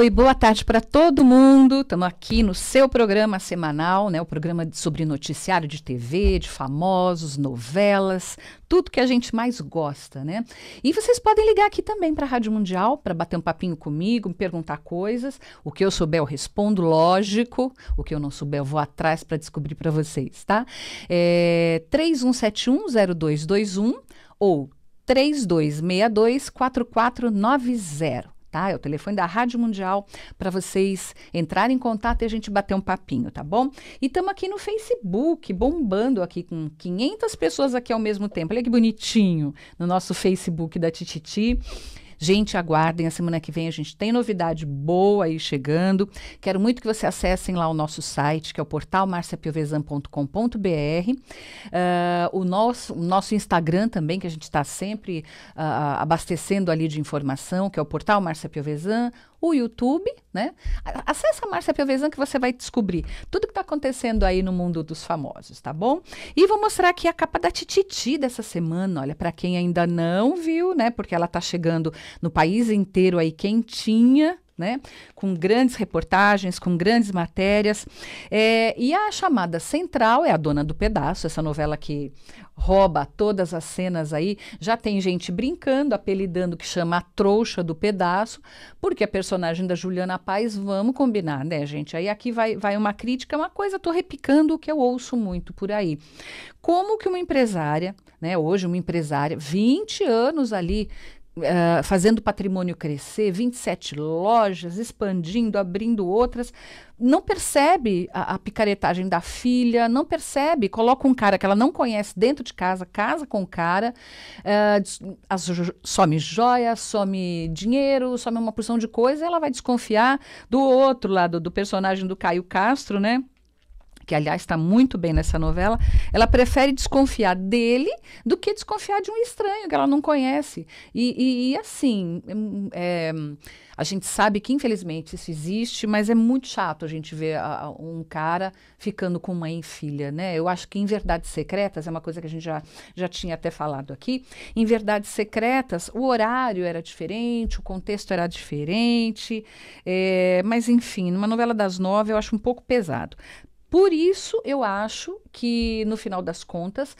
Oi, boa tarde para todo mundo. Estamos aqui no seu programa semanal, né? O programa sobre noticiário de TV, de famosos, novelas, tudo que a gente mais gosta, né? E vocês podem ligar aqui também para a Rádio Mundial para bater um papinho comigo, me perguntar coisas. O que eu souber eu respondo, lógico. O que eu não souber eu vou atrás para descobrir para vocês, tá? É 31710221 ou 3262 4490 tá? É o telefone da Rádio Mundial para vocês entrarem em contato e a gente bater um papinho, tá bom? E estamos aqui no Facebook, bombando aqui com 500 pessoas aqui ao mesmo tempo. Olha que bonitinho no nosso Facebook da Tititi. Gente, aguardem. A semana que vem a gente tem novidade boa aí chegando. Quero muito que vocês acessem lá o nosso site, que é o portal marciapiovesan.com.br. Uh, ah, o, nosso, o nosso Instagram também, que a gente está sempre uh, abastecendo ali de informação, que é o portal Marcia Piovesan o YouTube, né? Acesse a Márcia Piovesan que você vai descobrir tudo que está acontecendo aí no mundo dos famosos, tá bom? E vou mostrar aqui a capa da Tititi dessa semana, olha, para quem ainda não viu, né? Porque ela tá chegando no país inteiro aí quentinha, né? com grandes reportagens, com grandes matérias. É, e a chamada central é a dona do pedaço, essa novela que rouba todas as cenas aí. Já tem gente brincando, apelidando que chama a trouxa do pedaço, porque a personagem da Juliana Paz, vamos combinar, né, gente? Aí aqui vai, vai uma crítica, uma coisa, estou repicando o que eu ouço muito por aí. Como que uma empresária, né, hoje uma empresária, 20 anos ali eh, fazendo o patrimônio crescer, 27 lojas, expandindo, abrindo outras, não percebe a, a, picaretagem da filha, não percebe, coloca um cara que ela não conhece dentro de casa, casa com o cara, uh, as, some joias, some dinheiro, some uma porção de coisa, ela vai desconfiar do outro lado, do personagem do Caio Castro, né? que aliás está muito bem nessa novela, ela prefere desconfiar dele do que desconfiar de um estranho que ela não conhece. E, e, e assim, hum, é, a gente sabe que infelizmente isso existe, mas é muito chato a gente ver a, a, um cara ficando com mãe e filha, né? Eu acho que em Verdades Secretas, é uma coisa que a gente já, já tinha até falado aqui, em Verdades Secretas o horário era diferente, o contexto era diferente, é, mas enfim, numa novela das nove eu acho um pouco pesado. Por isso, eu acho que, no final das contas,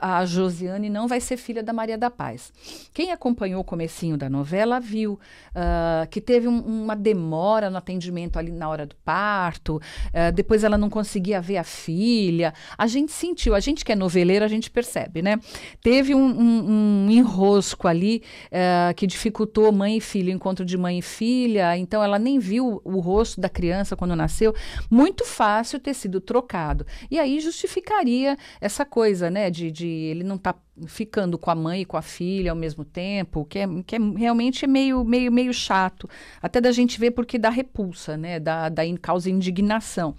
a Josiane não vai ser filha da Maria da Paz. Quem acompanhou o comecinho da novela viu uh, que teve um, uma demora no atendimento ali na hora do parto, uh, depois ela não conseguia ver a filha. A gente sentiu, a gente que é noveleira, a gente percebe, né? Teve um, um, um enrosco ali uh, que dificultou mãe e filho, encontro de mãe e filha, então ela nem viu o rosto da criança quando nasceu. Muito fácil ter sido trocado. E aí justificaria essa coisa, né, de, de ele não estar tá ficando com a mãe e com a filha ao mesmo tempo, que é, que é realmente é meio, meio, meio chato, até da gente ver porque dá repulsa, né, dá, dá causa indignação.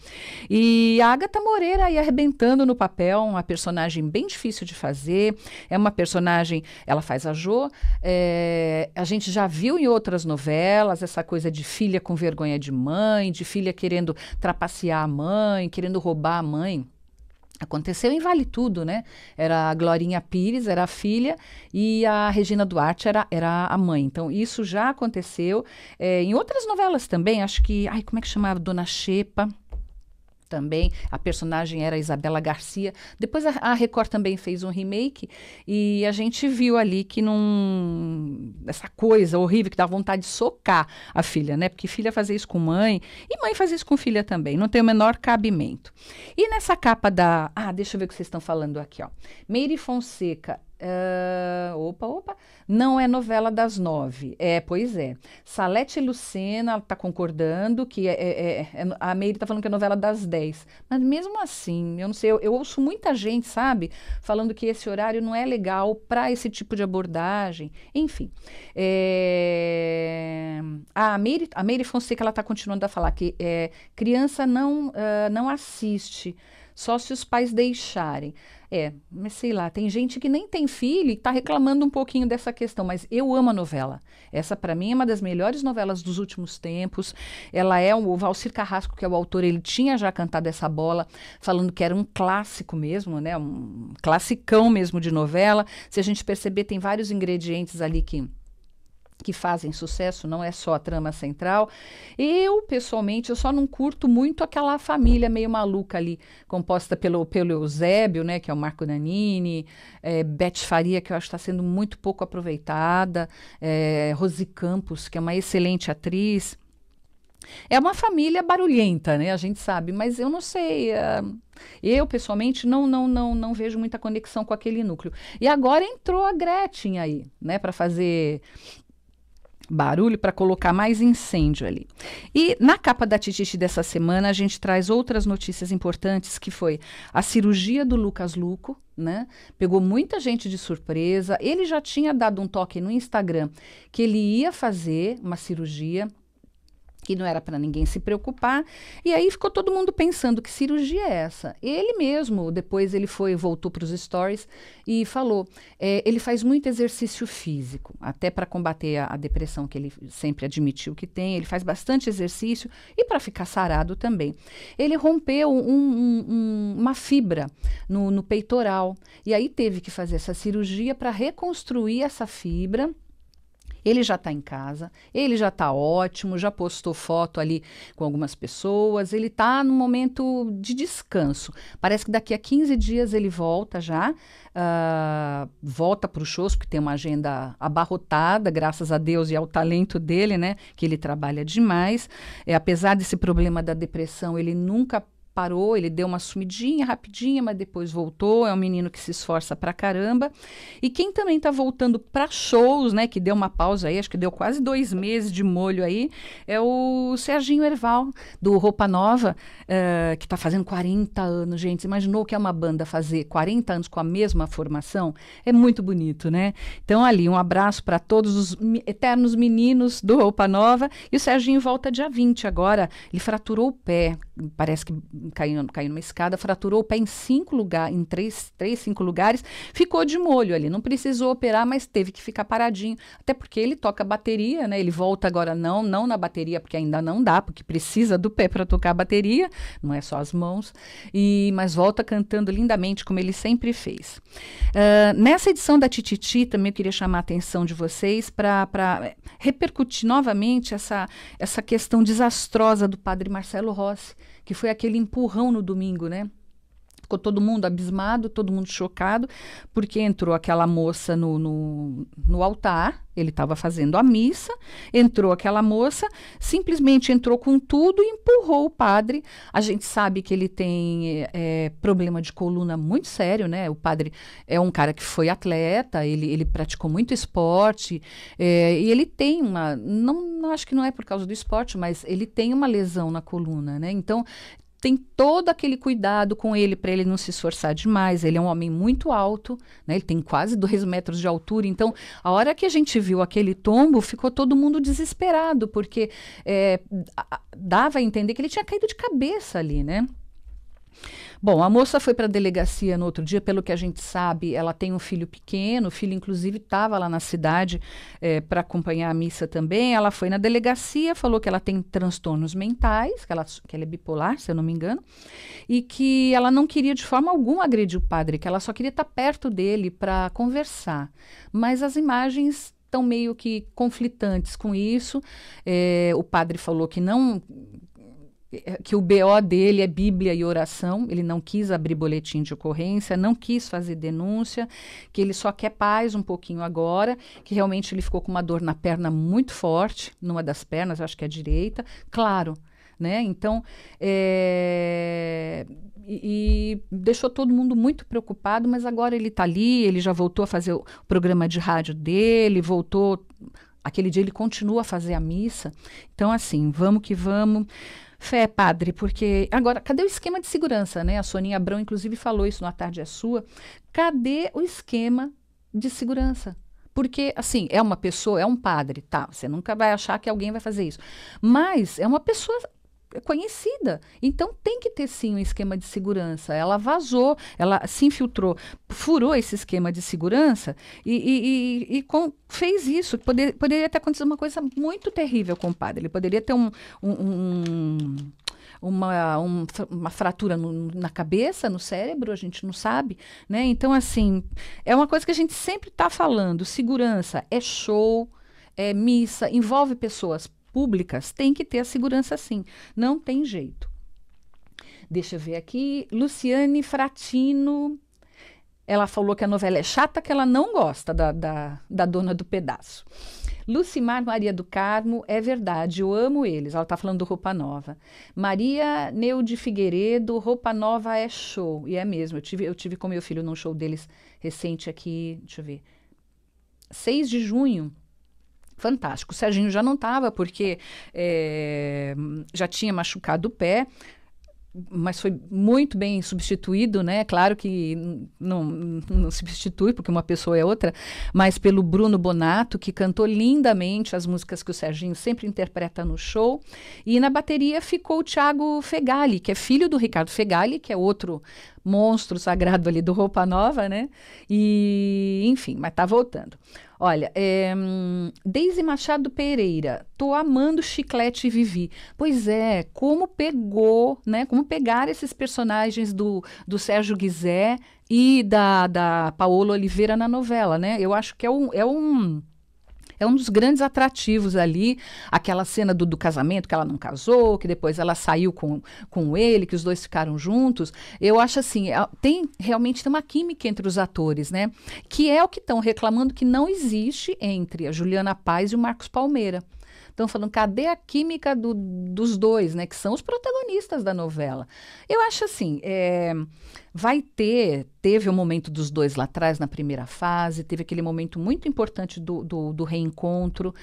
E a Agatha Moreira aí arrebentando no papel, uma personagem bem difícil de fazer, é uma personagem, ela faz a Jo, é, a gente já viu em outras novelas essa coisa de filha com vergonha de mãe, de filha querendo trapacear a mãe, mãe, querendo roubar a mãe. Aconteceu em Vale Tudo, né? Era a Glorinha Pires, era a filha, e a Regina Duarte era, era a mãe. Então, isso já aconteceu é, em outras novelas também. Acho que. Ai, como é que chamava? Dona Xepa também. A personagem era Isabela Garcia. Depois a, a, Record também fez um remake e a gente viu ali que num essa coisa horrível que dá vontade de socar a filha, né? Porque filha fazia isso com mãe e mãe fazia isso com filha também. Não tem o menor cabimento. E nessa capa da, ah, deixa eu ver o que vocês estão falando aqui, ó. Meire Fonseca Uh, opa, opa. Não é novela das nove. É, pois é. Salete Lucena está concordando que é, é, é, é a Meire está falando que é novela das dez. Mas mesmo assim, eu não sei, eu, eu ouço muita gente, sabe, falando que esse horário não é legal para esse tipo de abordagem. Enfim. É... A, Meire, a Meire Fonseca ela está continuando a falar que é, criança não, uh, não assiste. Só se os pais deixarem. É, mas sei lá, tem gente que nem tem filho e está reclamando um pouquinho dessa questão, mas eu amo a novela. Essa, para mim, é uma das melhores novelas dos últimos tempos. Ela é, o Valcir Carrasco, que é o autor, ele tinha já cantado essa bola, falando que era um clássico mesmo, né? Um classicão mesmo de novela. Se a gente perceber, tem vários ingredientes ali que que fazem sucesso, não é só a trama central. Eu, pessoalmente, eu só não curto muito aquela família meio maluca ali, composta pelo, pelo Eusébio, né, que é o Marco Nanini, é, Beth Faria, que eu acho que está sendo muito pouco aproveitada, é, Rosi Campos, que é uma excelente atriz. É uma família barulhenta, né? A gente sabe, mas eu não sei. Uh, eu, pessoalmente, não, não, não, não vejo muita conexão com aquele núcleo. E agora entrou a Gretchen aí, né? Para fazer barulho para colocar mais incêndio ali. E na capa da Tititi dessa semana, a gente traz outras notícias importantes, que foi a cirurgia do Lucas Luco, né? Pegou muita gente de surpresa. Ele já tinha dado um toque no Instagram que ele ia fazer uma cirurgia que não era para ninguém se preocupar. E aí ficou todo mundo pensando que cirurgia é essa. Ele mesmo, depois ele foi, voltou para os stories e falou, é, ele faz muito exercício físico, até para combater a, a, depressão que ele sempre admitiu que tem. Ele faz bastante exercício e para ficar sarado também. Ele rompeu um, um, uma fibra no, no peitoral e aí teve que fazer essa cirurgia para reconstruir essa fibra ele já está em casa, ele já está ótimo, já postou foto ali com algumas pessoas, ele está num momento de descanso. Parece que daqui a 15 dias ele volta já, uh, volta para o shows, porque tem uma agenda abarrotada, graças a Deus e ao talento dele, né? Que ele trabalha demais. É, apesar desse problema da depressão, ele nunca parou, ele deu uma sumidinha rapidinha, mas depois voltou. É um menino que se esforça pra caramba. E quem também está voltando para shows, né? Que deu uma pausa aí, acho que deu quase dois meses de molho aí, é o Serginho Erval, do Roupa Nova, uh, que está fazendo 40 anos, gente. Você imaginou que é uma banda fazer 40 anos com a mesma formação? É muito bonito, né? Então, ali, um abraço para todos os eternos meninos do Roupa Nova. E o Serginho volta dia 20 agora. Ele fraturou o pé, parece que caiu, caiu numa escada, fraturou o pé em cinco lugares, em três, três, cinco lugares, ficou de molho ali, não precisou operar, mas teve que ficar paradinho, até porque ele toca bateria, né? Ele volta agora não, não na bateria, porque ainda não dá, porque precisa do pé para tocar a bateria, não é só as mãos, e mas volta cantando lindamente como ele sempre fez. Uh, nessa edição da Tititi também eu queria chamar a atenção de vocês para é, repercutir novamente essa essa questão desastrosa do padre Marcelo Rossi, que foi aquele empurrão no domingo, né? Ficou todo mundo abismado, todo mundo chocado, porque entrou aquela moça no, no, no altar, ele estava fazendo a missa, entrou aquela moça, simplesmente entrou com tudo e empurrou o padre. A gente sabe que ele tem é, problema de coluna muito sério, né? O padre é um cara que foi atleta, ele, ele praticou muito esporte, é, e ele tem uma. Não, não acho que não é por causa do esporte, mas ele tem uma lesão na coluna, né? Então, tem todo aquele cuidado com ele para ele não se esforçar demais. Ele é um homem muito alto, né? ele tem quase dois metros de altura. Então, a hora que a gente viu aquele tombo, ficou todo mundo desesperado, porque é, dava a entender que ele tinha caído de cabeça ali, né? Bom, a moça foi para a delegacia no outro dia, pelo que a gente sabe, ela tem um filho pequeno, o filho inclusive estava lá na cidade é, eh, para acompanhar a missa também. Ela foi na delegacia, falou que ela tem transtornos mentais, que ela, que ela é bipolar, se eu não me engano, e que ela não queria de forma alguma agredir o padre, que ela só queria estar tá perto dele para conversar. Mas as imagens estão meio que conflitantes com isso. É, o padre falou que não é, que o BO dele é Bíblia e oração, ele não quis abrir boletim de ocorrência, não quis fazer denúncia, que ele só quer paz um pouquinho agora, que realmente ele ficou com uma dor na perna muito forte, numa das pernas, acho que é a direita, claro, né? Então, é... E, e, deixou todo mundo muito preocupado, mas agora ele está ali, ele já voltou a fazer o programa de rádio dele, voltou... Aquele dia ele continua a fazer a missa. Então, assim, vamos que vamos fé, padre, porque agora, cadê o esquema de segurança, né? A Soninha Abrão, inclusive, falou isso na tarde é sua. Cadê o esquema de segurança? Porque, assim, é uma pessoa, é um padre, tá? Você nunca vai achar que alguém vai fazer isso. Mas é uma pessoa é conhecida. Então tem que ter sim um esquema de segurança. Ela vazou, ela se infiltrou, furou esse esquema de segurança e, e, e, e com, fez isso. Poder, poderia ter acontecido uma coisa muito terrível com o padre. Ele poderia ter um, um, um uma, um, uma fratura no, na cabeça, no cérebro, a gente não sabe, né? Então, assim, é uma coisa que a gente sempre está falando. Segurança é show, é missa, envolve pessoas públicas tem que ter a segurança sim. Não tem jeito. Deixa eu ver aqui. Luciane Fratino. Ela falou que a novela é chata, que ela não gosta da, da, da dona do pedaço. Lucimar Maria do Carmo, é verdade, eu amo eles. Ela está falando do Roupa Nova. Maria Neude Figueiredo, Roupa Nova é show. E é mesmo, eu tive, eu tive com meu filho num show deles recente aqui, deixa eu ver, 6 de junho fantástico. O Serginho já não estava, porque é, já tinha machucado o pé, mas foi muito bem substituído, né? Claro que não, não, substitui, porque uma pessoa é outra, mas pelo Bruno Bonato, que cantou lindamente as músicas que o Serginho sempre interpreta no show. E na bateria ficou o Thiago Fegali, que é filho do Ricardo Fegali, que é outro monstro sagrado ali do Roupa Nova, né? E, enfim, mas tá voltando. Olha, é, Deise Machado Pereira, tô amando Chiclete e Vivi. Pois é, como pegou, né? Como pegar esses personagens do, do Sérgio Guizé e da, da Paola Oliveira na novela, né? Eu acho que é um. É um é um dos grandes atrativos ali. Aquela cena do, do casamento, que ela não casou, que depois ela saiu com, com ele, que os dois ficaram juntos. Eu acho assim, é, tem realmente tem uma química entre os atores, né? Que é o que estão reclamando que não existe entre a Juliana Paz e o Marcos Palmeira. Estão falando, cadê a química do, dos dois, né? Que são os protagonistas da novela. Eu acho assim. É, vai ter, teve o momento dos dois lá atrás na primeira fase, teve aquele momento muito importante do, do, do reencontro.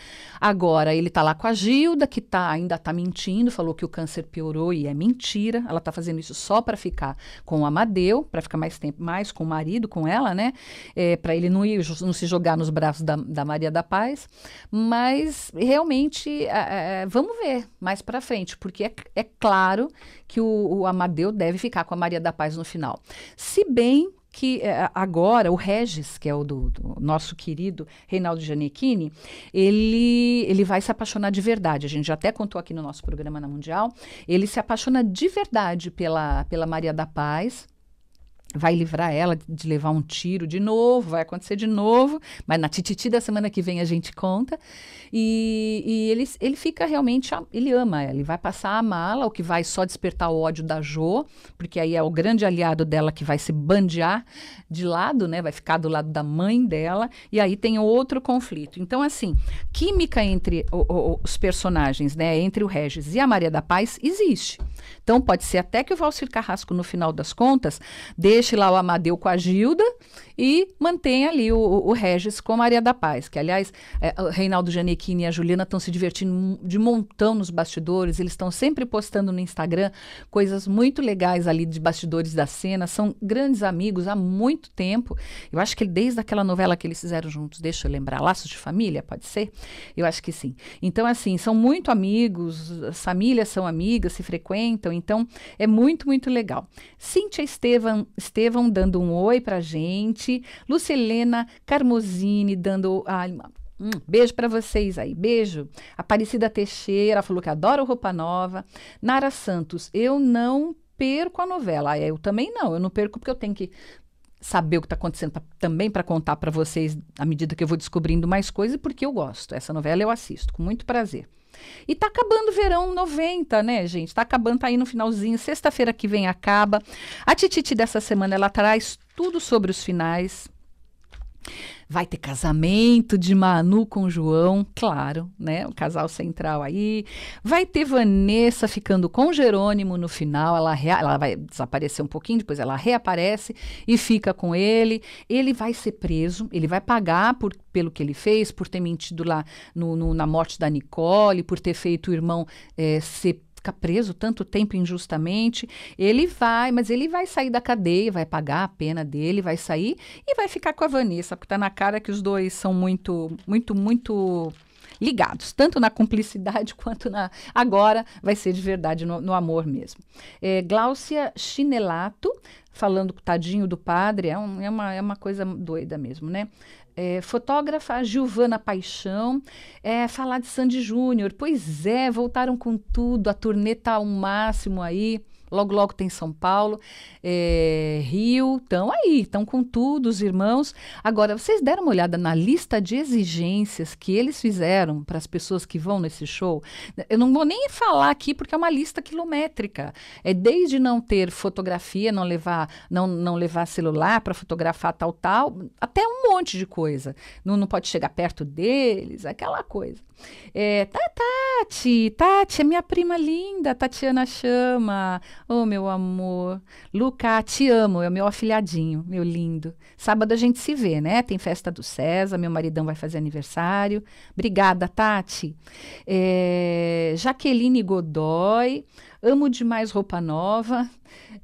Agora ele está lá com a Gilda, que tá, ainda está mentindo, falou que o câncer piorou e é mentira. Ela está fazendo isso só para ficar com o Amadeu, para ficar mais tempo, mais com o marido, com ela, né? É, para ele não, ir, não se jogar nos braços da, da Maria da Paz. Mas realmente, é, é, é vamos ver mais para frente, porque é, é, claro que o, o Amadeu deve ficar com a Maria da Paz no final. Se bem que eh, agora o Regis, que é o do, do nosso querido Reinaldo Giannichini, ele, ele vai se apaixonar de verdade. A gente já até contou aqui no nosso programa na Mundial. Ele se apaixona de verdade pela, pela Maria da Paz, vai livrar ela de levar um tiro de novo, vai acontecer de novo, mas na tititi da semana que vem a gente conta. E, e ele, ele fica realmente, ele ama ela, ele vai passar a amá-la, o que vai só despertar o ódio da Jo, porque aí é o grande aliado dela que vai se bandear de lado, né? Vai ficar do lado da mãe dela, e aí tem outro conflito. Então, assim, química entre o, o, os personagens, né? Entre o Regis e a Maria da Paz existe. Então, pode ser até que o Valcir Carrasco, no final das contas, dê deixe lá o Amadeu com a Gilda e mantenha ali o, o Regis com a Maria da Paz, que aliás, é, o Reinaldo Giannichini e a Juliana estão se divertindo de montão nos bastidores, eles estão sempre postando no Instagram coisas muito legais ali de bastidores da cena, são grandes amigos há muito tempo. Eu acho que desde aquela novela que eles fizeram juntos, deixa eu lembrar, Laços de Família, pode ser? Eu acho que sim. Então assim, são muito amigos, as famílias são amigas, se frequentam, então é muito, muito legal. Cíntia Estevam Estevão dando um oi para gente. Lucilena Carmosini dando. Ah, um beijo para vocês aí, beijo. Aparecida Teixeira falou que adora roupa nova. Nara Santos, eu não perco a novela. Ah, é, eu também não, eu não perco porque eu tenho que saber o que está acontecendo pra, também para contar para vocês à medida que eu vou descobrindo mais coisas, porque eu gosto. Essa novela eu assisto com muito prazer. E tá acabando o verão 90, né, gente? Tá acabando, tá aí no finalzinho. Sexta-feira que vem acaba. A Tititi dessa semana, ela traz tudo sobre os finais. Vai ter casamento de Manu com João, claro, né? O casal central aí. Vai ter Vanessa ficando com Jerônimo no final. Ela, ela vai desaparecer um pouquinho, depois ela reaparece e fica com ele. Ele vai ser preso, ele vai pagar por, pelo que ele fez, por ter mentido lá no, no, na morte da Nicole, por ter feito o irmão é, ser preso tanto tempo injustamente. Ele vai, mas ele vai sair da cadeia, vai pagar a pena dele, vai sair e vai ficar com a Vanessa, porque tá na cara que os dois são muito, muito, muito ligados, tanto na cumplicidade quanto na. Agora vai ser de verdade no, no amor mesmo. É, Gláucia Chinelato, falando tadinho do padre, é, um, é, uma, é uma coisa doida mesmo, né? é, fotógrafa Giovana Paixão, é, falar de Sandy Júnior. Pois é, voltaram com tudo, a turnê tá ao máximo aí. Logo, logo tem São Paulo, é, Rio, estão aí, estão com tudo, os irmãos. Agora, vocês deram uma olhada na lista de exigências que eles fizeram para as pessoas que vão nesse show? Eu não vou nem falar aqui porque é uma lista quilométrica. É desde não ter fotografia, não levar, não, não levar celular para fotografar tal, tal, até um monte de coisa. Não, não pode chegar perto deles, aquela coisa. É, tá, Tati, Tati, é minha prima linda, Tatiana Chama. Oh, meu amor. Luca, te amo. É o meu afilhadinho, meu lindo. Sábado a gente se vê, né? Tem festa do César, meu maridão vai fazer aniversário. Obrigada, Tati. É, Jaqueline Godoy. Amo demais roupa nova.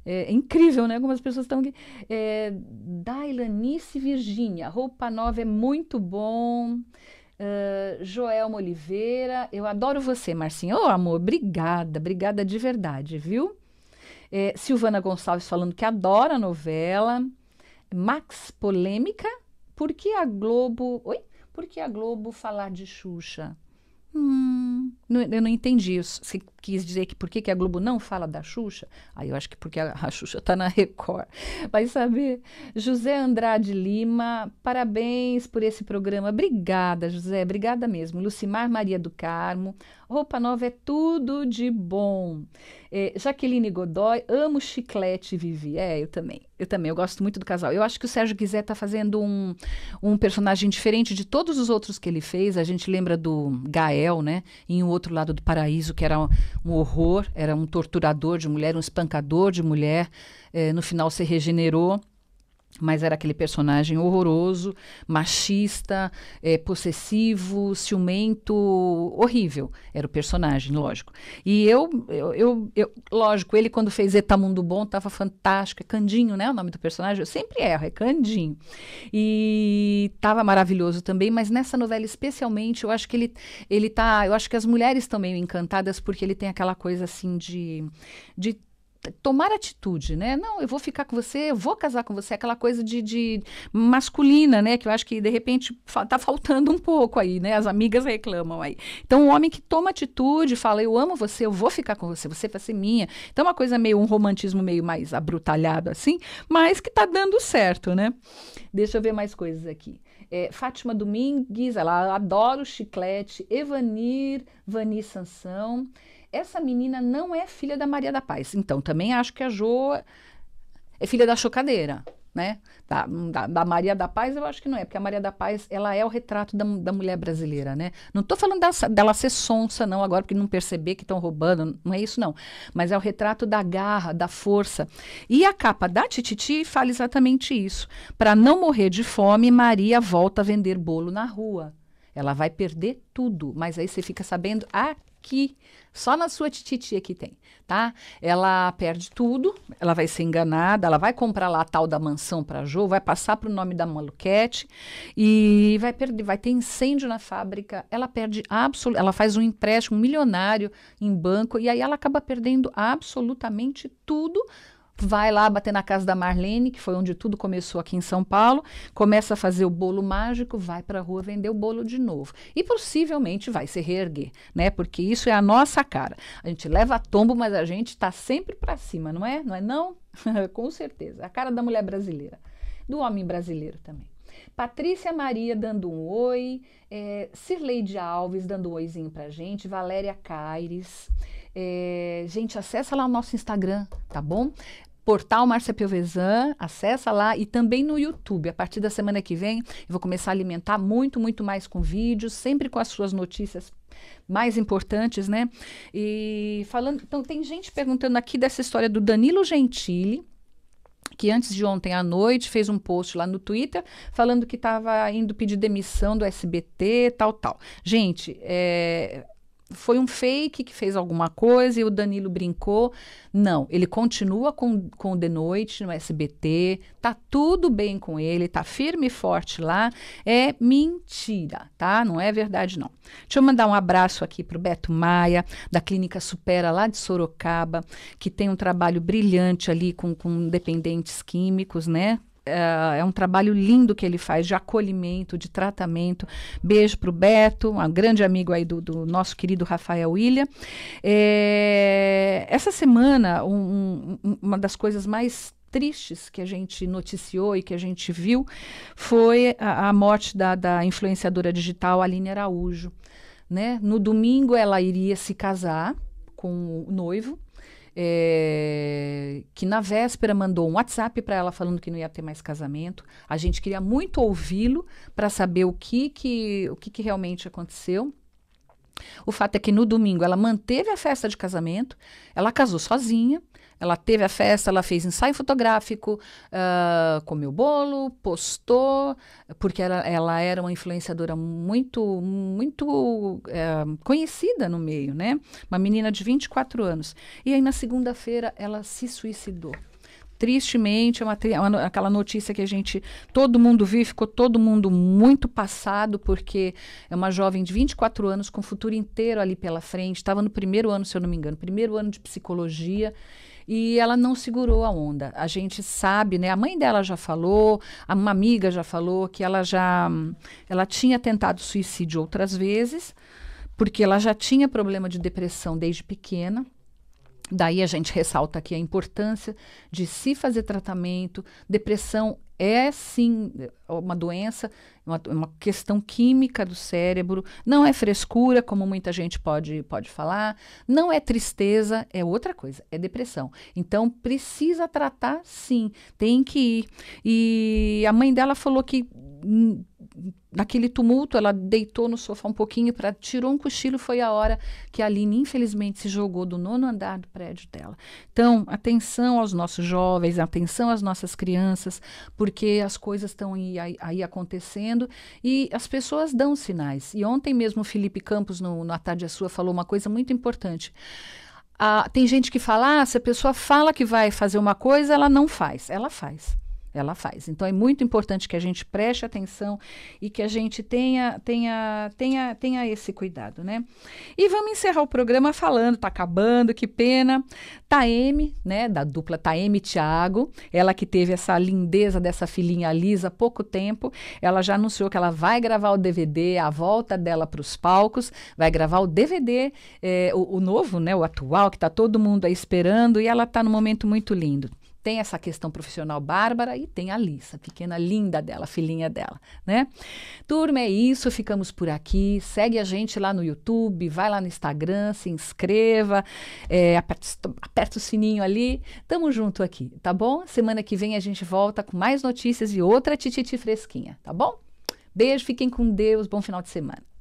É, é incrível, né? Algumas pessoas estão aqui. É, Dailanice Virgínia. Roupa nova é muito bom. Uh, Joelma Oliveira, eu adoro você, Marcinho. Ô, oh, amor, obrigada, obrigada de verdade, viu? É, Silvana Gonçalves falando que adora a novela. Max Polêmica. Por que a Globo. Oi? Por que a Globo falar de Xuxa? Hum, não, eu não entendi isso quis dizer que por que, que a Globo não fala da Xuxa? Aí eu acho que porque a, a Xuxa está na Record. Vai saber. José Andrade Lima, parabéns por esse programa. Obrigada, José. Obrigada mesmo. Lucimar Maria do Carmo. Roupa nova é tudo de bom. É, Jaqueline Godoy, amo chiclete, Vivi. É, eu também. Eu também, eu gosto muito do casal. Eu acho que o Sérgio Guizé está fazendo um, um personagem diferente de todos os outros que ele fez. A gente lembra do Gael, né? Em O Outro Lado do Paraíso, que era um horror, era um torturador de mulher, um espancador de mulher. É, no final se regenerou mas era aquele personagem horroroso, machista, é, possessivo, ciumento, horrível. Era o personagem, lógico. E eu, eu, eu, eu lógico, ele quando fez Etamundo Bom estava fantástico. É Candinho, né? O nome do personagem. Eu sempre erro, é Candinho. E estava maravilhoso também, mas nessa novela especialmente, eu acho que ele, ele tá. Eu acho que as mulheres estão meio encantadas porque ele tem aquela coisa assim de. de tomar atitude, né? Não, eu vou ficar com você, eu vou casar com você, aquela coisa de, de masculina, né? Que eu acho que de repente tá faltando um pouco aí, né? As amigas reclamam aí. Então, o um homem que toma atitude, fala, eu amo você, eu vou ficar com você, você vai ser minha. Então, é uma coisa meio um romantismo meio mais abrutalhado assim, mas que tá dando certo, né? Deixa eu ver mais coisas aqui. É, Fátima Domingues, ela adora o chiclete. Evanir, Vani Sansão essa menina não é filha da Maria da Paz. Então, também acho que a Jo é filha da chocadeira, né? Da, da, da, Maria da Paz, eu acho que não é, porque a Maria da Paz, ela é o retrato da, da mulher brasileira, né? Não estou falando dessa, dela ser sonsa, não, agora, porque não perceber que estão roubando, não é isso, não. Mas é o retrato da garra, da força. E a capa da Tititi fala exatamente isso. Para não morrer de fome, Maria volta a vender bolo na rua. Ela vai perder tudo, mas aí você fica sabendo ah aqui. Só na sua tititi que tem, tá? Ela perde tudo, ela vai ser enganada, ela vai comprar lá a tal da mansão para Jô, vai passar para o nome da maluquete e vai perder, vai ter incêndio na fábrica, ela perde absoluto, ela faz um empréstimo milionário em banco e aí ela acaba perdendo absolutamente tudo vai lá bater na casa da Marlene, que foi onde tudo começou aqui em São Paulo, começa a fazer o bolo mágico, vai para a rua vender o bolo de novo. E possivelmente vai se reerguer, né? Porque isso é a nossa cara. A gente leva tombo, mas a gente está sempre para cima, não é? Não é não? Com certeza. A cara da mulher brasileira, do homem brasileiro também. Patrícia Maria dando um oi, é, eh, Cirleide Alves dando um oizinho pra gente, Valéria Caires. É, gente, acessa lá o nosso Instagram, tá bom? portal Márcia Piovesan, acessa lá e também no YouTube. A partir da semana que vem, eu vou começar a alimentar muito, muito mais com vídeos, sempre com as suas notícias mais importantes, né? E falando, então tem gente perguntando aqui dessa história do Danilo Gentili, que antes de ontem à noite fez um post lá no Twitter falando que estava indo pedir demissão do SBT, tal, tal. Gente, é, foi um fake que fez alguma coisa e o Danilo brincou. Não, ele continua com, com o De Noite no SBT, tá tudo bem com ele, tá firme e forte lá. É mentira, tá? Não é verdade, não. Deixa eu mandar um abraço aqui pro Beto Maia, da Clínica Supera, lá de Sorocaba, que tem um trabalho brilhante ali com, com dependentes químicos, né? É, é um trabalho lindo que ele faz de acolhimento, de tratamento. Beijo para o Beto, um grande amigo aí do, do nosso querido Rafael William. É, essa semana, um, um, uma das coisas mais tristes que a gente noticiou e que a gente viu foi a, a morte da, da influenciadora digital Aline Araújo. Né? No domingo ela iria se casar com o noivo é, que na véspera mandou um WhatsApp para ela falando que não ia ter mais casamento. A gente queria muito ouvi-lo para saber o que que, o que que realmente aconteceu. O fato é que no domingo ela manteve a festa de casamento, ela casou sozinha, ela teve a festa, ela fez ensaio fotográfico, uh, comeu bolo, postou, porque ela, ela era uma influenciadora muito, muito uh, conhecida no meio, né? Uma menina de 24 anos. E aí, na segunda-feira, ela se suicidou tristemente, é uma, é uma, aquela notícia que a gente, todo mundo viu, ficou todo mundo muito passado, porque é uma jovem de 24 anos, com o futuro inteiro ali pela frente, estava no primeiro ano, se eu não me engano, primeiro ano de psicologia, e ela não segurou a onda. A gente sabe, né? A mãe dela já falou, uma amiga já falou que ela já ela tinha tentado suicídio outras vezes, porque ela já tinha problema de depressão desde pequena. Daí a gente ressalta aqui a importância de se fazer tratamento. Depressão é sim é uma doença, uma, uma, questão química do cérebro. Não é frescura, como muita gente pode, pode falar. Não é tristeza, é outra coisa, é depressão. Então precisa tratar sim, tem que ir. E a mãe dela falou que naquele tumulto, ela deitou no sofá um pouquinho, pra, tirou um cochilo, foi a hora que a Aline, infelizmente, se jogou do nono andar do prédio dela. Então, atenção aos nossos jovens, atenção às nossas crianças, porque as coisas estão aí, aí, aí, acontecendo e as pessoas dão sinais. E ontem mesmo o Felipe Campos, no, na tarde é sua, falou uma coisa muito importante. Ah, tem gente que fala, ah, se a pessoa fala que vai fazer uma coisa, ela não faz. Ela faz ela faz. Então é muito importante que a gente preste atenção e que a gente tenha tenha tenha tenha esse cuidado, né? E vamos encerrar o programa falando, tá acabando, que pena. Taeme, né, da dupla Taeme Thiago, ela que teve essa lindeza dessa filhinha Lisa há pouco tempo, ela já anunciou que ela vai gravar o DVD, a volta dela para os palcos, vai gravar o DVD, é, eh, o, o novo, né, o atual que tá todo mundo aí esperando e ela tá num momento muito lindo tem essa questão profissional bárbara e tem a Lisa, pequena linda dela, filhinha dela, né? Turma, é isso, ficamos por aqui. Segue a gente lá no YouTube, vai lá no Instagram, se inscreva, é, aperta, aperta o sininho ali. Tamo junto aqui, tá bom? Semana que vem a gente volta com mais notícias e outra tititi fresquinha, tá bom? Beijo, fiquem com Deus, bom final de semana.